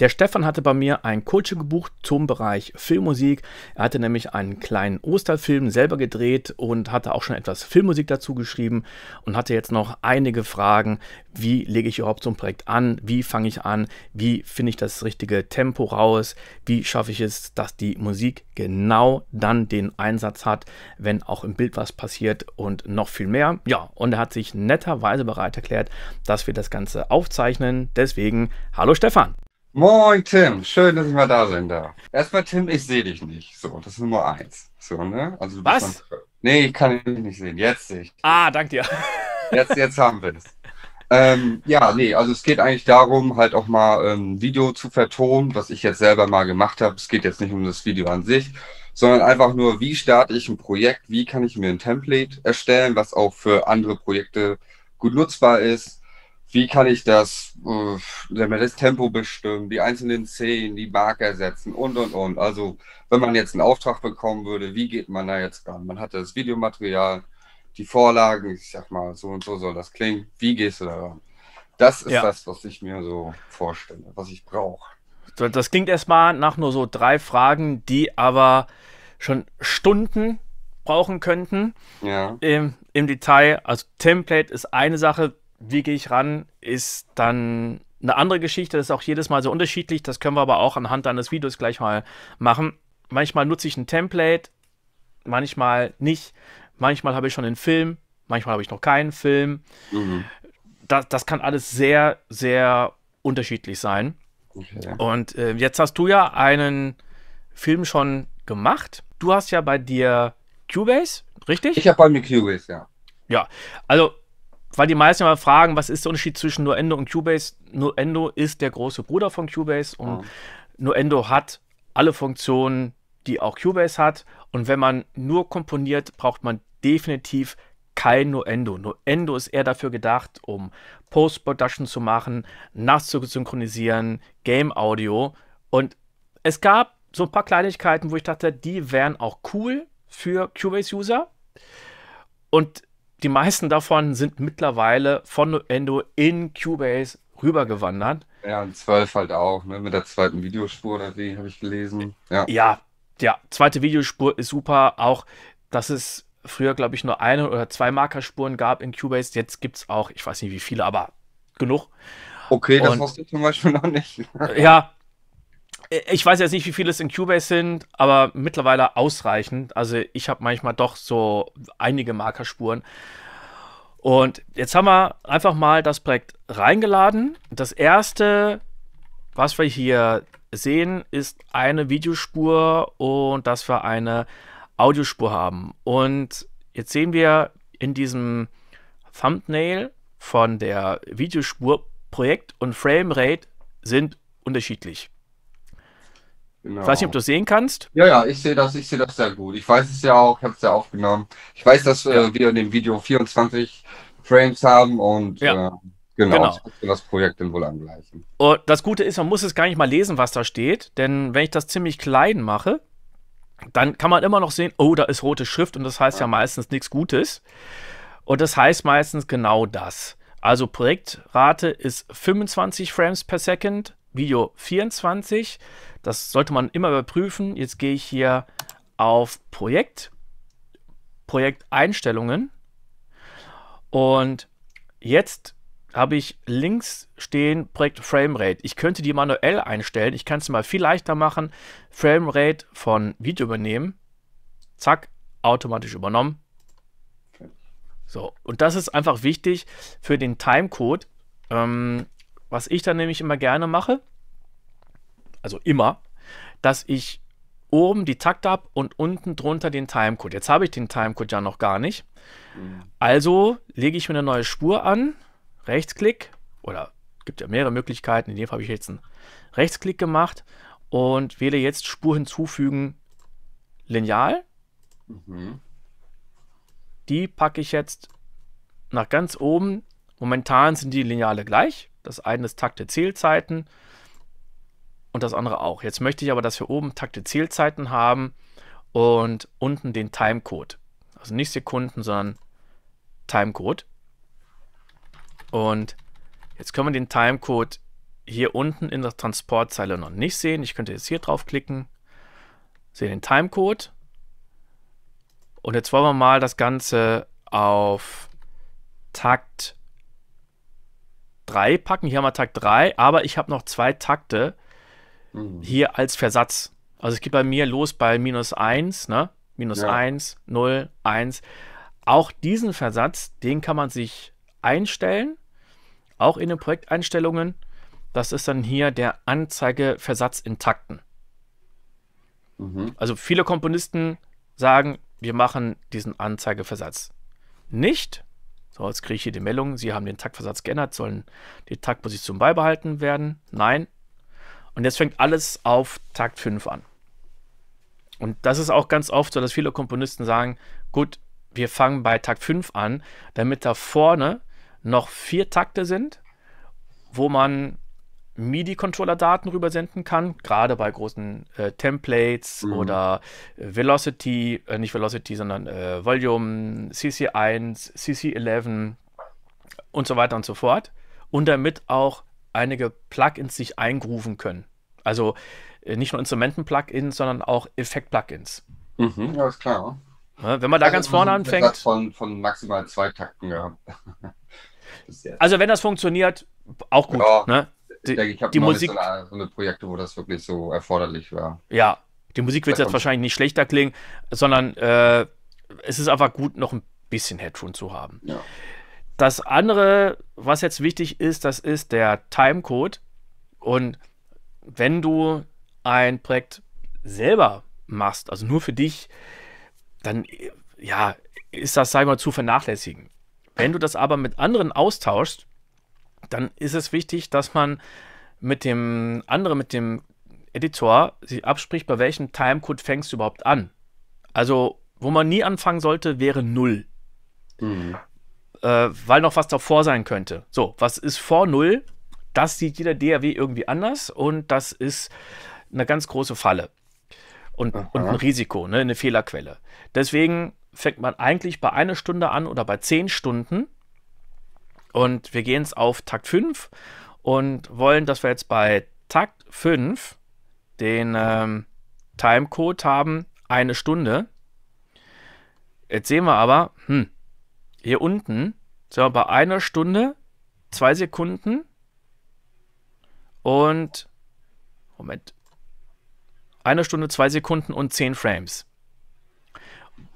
Der Stefan hatte bei mir ein Coaching gebucht zum Bereich Filmmusik. Er hatte nämlich einen kleinen Osterfilm selber gedreht und hatte auch schon etwas Filmmusik dazu geschrieben und hatte jetzt noch einige Fragen. Wie lege ich überhaupt so ein Projekt an? Wie fange ich an? Wie finde ich das richtige Tempo raus? Wie schaffe ich es, dass die Musik genau dann den Einsatz hat, wenn auch im Bild was passiert und noch viel mehr? Ja, und er hat sich netterweise bereit erklärt, dass wir das Ganze aufzeichnen. Deswegen, hallo Stefan! Moin Tim, schön, dass ich mal da sein darf. Erstmal Tim, ich sehe dich nicht. So, das ist Nummer eins. So, ne? Also, du Was? Bist mein... Nee, ich kann dich nicht sehen. Jetzt sehe ich. Ah, dank dir. Jetzt, jetzt haben wir es. Ähm, ja, nee, also es geht eigentlich darum, halt auch mal ein ähm, Video zu vertonen, was ich jetzt selber mal gemacht habe. Es geht jetzt nicht um das Video an sich, sondern einfach nur, wie starte ich ein Projekt, wie kann ich mir ein Template erstellen, was auch für andere Projekte gut nutzbar ist, wie kann ich das, äh, das Tempo bestimmen, die einzelnen Szenen, die Marker setzen und und und. Also, wenn man jetzt einen Auftrag bekommen würde, wie geht man da jetzt ran? Man hat das Videomaterial, die Vorlagen, ich sag mal, so und so soll das klingen. Wie gehst du da ran? Das ist ja. das, was ich mir so vorstelle, was ich brauche. Das klingt erstmal nach nur so drei Fragen, die aber schon Stunden brauchen könnten. Ja. Im, Im Detail. Also Template ist eine Sache, wie gehe ich ran, ist dann eine andere Geschichte. Das ist auch jedes Mal so unterschiedlich. Das können wir aber auch anhand deines Videos gleich mal machen. Manchmal nutze ich ein Template, manchmal nicht. Manchmal habe ich schon einen Film, manchmal habe ich noch keinen Film. Mhm. Das, das kann alles sehr, sehr unterschiedlich sein. Okay. Und äh, jetzt hast du ja einen Film schon gemacht. Du hast ja bei dir Cubase, richtig? Ich habe bei mir Cubase, ja. Ja, also weil die meisten immer fragen, was ist der Unterschied zwischen Nuendo und Cubase? Nuendo ist der große Bruder von Cubase und oh. Ah. Nuendo hat alle Funktionen, die auch Cubase hat. Und wenn man nur komponiert, braucht man definitiv kein Nuendo. Nuendo ist eher dafür gedacht, um Post-Production zu machen, nachts zu synchronisieren, Game-Audio. Und es gab so ein paar Kleinigkeiten, wo ich dachte, die wären auch cool für Cubase-User. Und die meisten davon sind mittlerweile von Endo in Cubase rübergewandert. Ja, und zwölf halt auch, ne? mit der zweiten Videospur oder wie, habe ich gelesen. Ja. ja, ja, zweite Videospur ist super. Auch, dass es früher, glaube ich, nur eine oder zwei Markerspuren gab in Cubase. Jetzt gibt es auch, ich weiß nicht wie viele, aber genug. Okay, das und, wusste ich zum Beispiel noch nicht. ja, äh, ich weiß jetzt nicht, wie viele es in Cubase sind, aber mittlerweile ausreichend. Also ich habe manchmal doch so einige Markerspuren. Und jetzt haben wir einfach mal das Projekt reingeladen. Das erste, was wir hier sehen, ist eine Videospur und dass wir eine Audiospur haben. Und jetzt sehen wir in diesem Thumbnail von der Videospur Projekt und Framerate sind unterschiedlich. Genau. Ich weiß nicht, ob du es sehen kannst. Ja, ja, ich sehe das, ich sehe das sehr gut. Ich weiß es ja auch, ich habe es ja aufgenommen. Ich weiß, dass äh, ja. äh, wir in dem Video 24 Frames haben und ja. äh, genau, genau. Ich das Projekt dann wohl angleichen. Und das Gute ist, man muss es gar nicht mal lesen, was da steht, denn wenn ich das ziemlich klein mache, dann kann man immer noch sehen, oh, da ist rote Schrift und das heißt ja, ja meistens nichts Gutes. Und das heißt meistens genau das. Also Projektrate ist 25 Frames per Second, Video 24. Das sollte man immer überprüfen. Jetzt gehe ich hier auf Projekt, Projekteinstellungen und jetzt habe ich links stehen Projekt Framerate. Ich könnte die manuell einstellen. Ich kann es mal viel leichter machen. Framerate von Video übernehmen. Zack, automatisch übernommen. So, und das ist einfach wichtig für den Timecode. Ähm, was ich dann nämlich immer gerne mache, also immer, dass ich oben die Takt ab und unten drunter den Timecode. Jetzt habe ich den Timecode ja noch gar nicht. Mhm. Also lege ich mir eine neue Spur an, Rechtsklick oder gibt ja mehrere Möglichkeiten. In dem Fall habe ich jetzt einen Rechtsklick gemacht und wähle jetzt Spur hinzufügen Lineal. Mhm. Die packe ich jetzt nach ganz oben. Momentan sind die Lineale gleich. Das eine ist Takt der Zählzeiten, und das andere auch. Jetzt möchte ich aber, dass wir oben Takte Zielzeiten haben und unten den Timecode. Also nicht Sekunden, sondern Timecode. Und jetzt können wir den Timecode hier unten in der Transportzeile noch nicht sehen. Ich könnte jetzt hier draufklicken, sehe den Timecode. Und jetzt wollen wir mal das Ganze auf Takt 3 packen. Hier haben wir Takt 3, aber ich habe noch zwei Takte mhm. hier als Versatz. Also es geht bei mir los bei minus 1, ne? Minus 1, 0, 1. Auch diesen Versatz, den kann man sich einstellen, auch in den Projekteinstellungen. Das ist dann hier der Anzeigeversatz intakten. Mhm. Also viele Komponisten sagen, wir machen diesen Anzeigeversatz nicht. So, jetzt kriege ich hier die Meldung, Sie haben den Taktversatz geändert, sollen die Taktposition beibehalten werden. Nein, und jetzt fängt alles auf Takt 5 an. Und das ist auch ganz oft so, dass viele Komponisten sagen, gut, wir fangen bei Takt 5 an, damit da vorne noch vier Takte sind, wo man MIDI-Controller-Daten rübersenden kann, gerade bei großen äh, Templates mhm. oder äh, Velocity, äh, nicht Velocity, sondern äh, Volume, CC1, CC11 und so weiter und so fort. Und damit auch einige Plugins sich eingrooven können. Also äh, nicht nur Instrumenten-Plugins, sondern auch Effekt-Plugins. Mhm, ja, ist klar. Ne, wenn man da also ganz vorne anfängt. Satz von, von maximal zwei Takten gehabt. Ja. also wenn das funktioniert, auch gut. Ja, ne? Die, ich, denke, ich habe die Musik. So eine, so eine Projekte, wo das wirklich so erforderlich war. Ja, die Musik wird jetzt wahrscheinlich nicht schlechter klingen, sondern äh, es ist einfach gut, noch ein bisschen Headroom zu haben. Ja. Das andere, was jetzt wichtig ist, das ist der Timecode. Und wenn du ein Projekt selber machst, also nur für dich, dann ja, ist das, sagen wir mal, zu vernachlässigen. Wenn du das aber mit anderen austauschst, dann ist es wichtig, dass man mit dem anderen, mit dem Editor sich abspricht, bei welchem Timecode fängst du überhaupt an. Also, wo man nie anfangen sollte, wäre null. Mhm äh, weil noch was davor sein könnte. So, was ist vor null? Das sieht jeder DRW irgendwie anders und das ist eine ganz große Falle und, und ein Risiko, ne? eine Fehlerquelle. Deswegen fängt man eigentlich bei einer Stunde an oder bei zehn Stunden und wir gehen es auf Takt 5 und wollen, dass wir jetzt bei Takt 5 den ähm, Timecode haben, eine Stunde. Jetzt sehen wir aber, hm, hier unten sind wir bei einer Stunde, zwei Sekunden und Moment. Eine Stunde, zwei Sekunden und zehn Frames.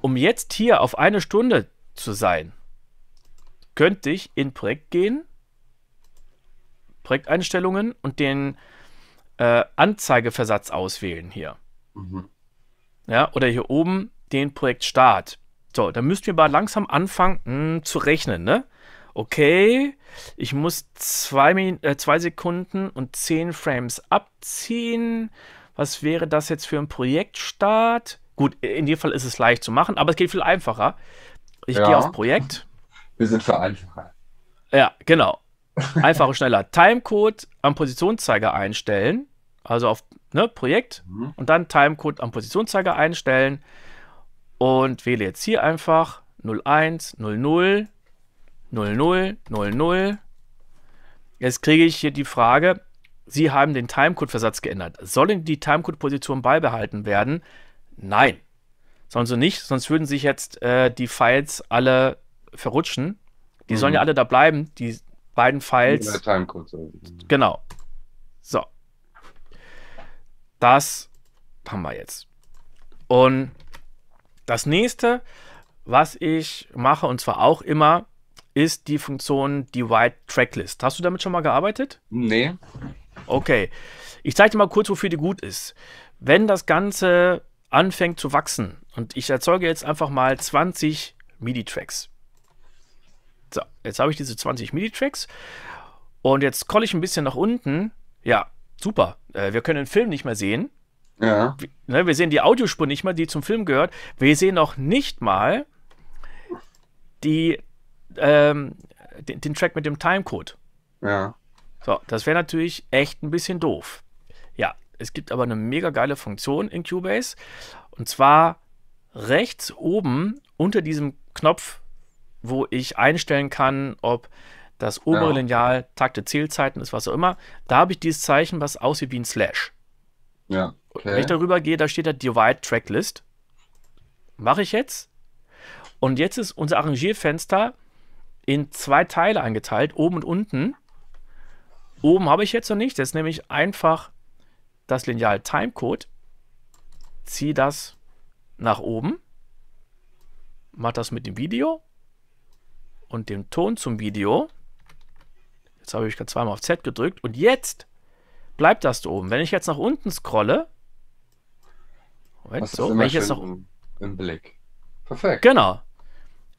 Um jetzt hier auf eine Stunde zu sein, könnte ich in Projekt gehen, Projekteinstellungen und den äh, Anzeigeversatz auswählen hier. Mhm. Ja, oder hier oben den Projektstart. So, dann müssten wir mal langsam anfangen mh, hm, zu rechnen, ne? Okay, ich muss zwei, äh, zwei Sekunden und zehn Frames abziehen. Was wäre das jetzt für ein Projektstart? Gut, in dem Fall ist es leicht zu machen, aber es geht viel einfacher. Ich ja. gehe auf Projekt. Wir sind für einfacher. Ja, genau. Einfach und schneller. Timecode am Positionszeiger einstellen. Also auf ne, Projekt mhm. und dann Timecode am Positionszeiger einstellen und wähle jetzt hier einfach 01, 00, 00, 00. Jetzt kriege ich hier die Frage, Sie haben den Timecode-Versatz geändert. Sollen die Timecode-Positionen beibehalten werden? Nein. Sollen sie nicht, sonst würden sich jetzt äh, die Files alle verrutschen. Die mhm. sollen ja mhm. alle da bleiben, die beiden Files. Genau. So. Das haben wir jetzt. Und das nächste, was ich mache, und zwar auch immer, ist die Funktion Divide Tracklist. Hast du damit schon mal gearbeitet? Nee. Okay. Ich zeige dir mal kurz, wofür die gut ist. Wenn das Ganze anfängt zu wachsen und ich erzeuge jetzt einfach mal 20 MIDI-Tracks. So, jetzt habe ich diese 20 MIDI-Tracks und jetzt scrolle ich ein bisschen nach unten. Ja, super. Äh, wir können den Film nicht mehr sehen. Ja. Ne, wir sehen die Audiospur nicht mal, die zum Film gehört. Wir sehen auch nicht mal die, ähm, den, den, Track mit dem Timecode. Ja. So, das wäre natürlich echt ein bisschen doof. Ja, es gibt aber eine mega geile Funktion in Cubase. Und zwar rechts oben unter diesem Knopf, wo ich einstellen kann, ob das obere ja. Lineal Takte, Zählzeiten ist, was auch immer. Da habe ich dieses Zeichen, was aussieht wie ein Slash. Ja. Okay. Wenn ich darüber gehe, da steht da Divide Tracklist. Mache ich jetzt. Und jetzt ist unser Arrangierfenster in zwei Teile eingeteilt, oben und unten. Oben habe ich jetzt noch nicht. Das ist nämlich einfach das Lineal Timecode. Ziehe das nach oben. Mache das mit dem Video und dem Ton zum Video. Jetzt habe ich gerade zweimal auf Z gedrückt. Und jetzt bleibt das da oben. Wenn ich jetzt nach unten scrolle, Moment, so, wenn ich jetzt noch im, Blick. Perfekt. Genau.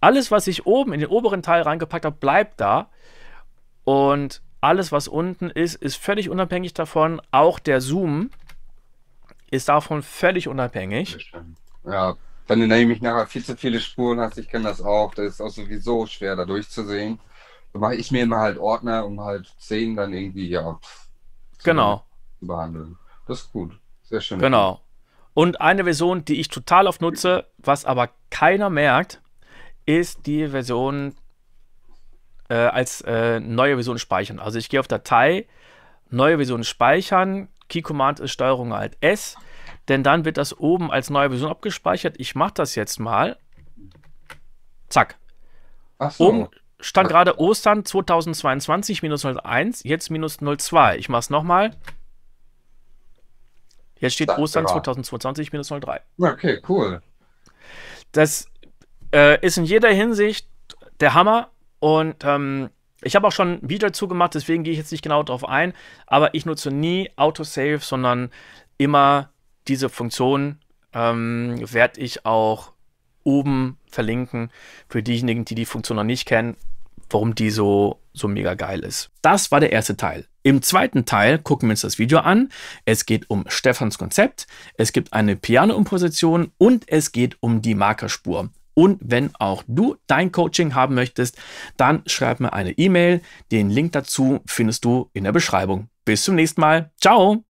Alles, was ich oben in den oberen Teil reingepackt habe, bleibt da. Und alles, was unten ist, ist völlig unabhängig davon. Auch der Zoom ist davon völlig unabhängig. Ja, wenn du nämlich nachher viel zu viele Spuren hast, ich kenne das auch, das ist auch sowieso schwer, da durchzusehen. So mache ich mir immer halt Ordner, um halt sehen dann irgendwie, ja, pff genau. zu behandeln. Das ist gut. Sehr schön. Genau. Und eine Version, die ich total oft nutze, was aber keiner merkt, ist die Version äh, als äh, neue Version speichern. Also ich gehe auf Datei, neue Version speichern, Key Command ist Steuerung Alt S, denn dann wird das oben als neue Version abgespeichert. Ich mache das jetzt mal. Zack. Ach so. Oben stand gerade Ostern 2022 minus 01, jetzt minus 02. Ich mach's nochmal. Jetzt steht Ostern 2022 minus 03. Okay, cool. Das äh, ist in jeder Hinsicht der Hammer und ähm, ich habe auch schon ein Video dazu gemacht, deswegen gehe ich jetzt nicht genau darauf ein, aber ich nutze nie Autosave, sondern immer diese Funktion ähm, werde ich auch oben verlinken für diejenigen, die die Funktion noch nicht kennen, warum die so, so mega geil ist. Das war der erste Teil. Im zweiten Teil gucken wir uns das Video an. Es geht um Stefans Konzept, es gibt eine Piano-Imposition und es geht um die Markerspur. Und wenn auch du dein Coaching haben möchtest, dann schreib mir eine E-Mail. Den Link dazu findest du in der Beschreibung. Bis zum nächsten Mal. Ciao!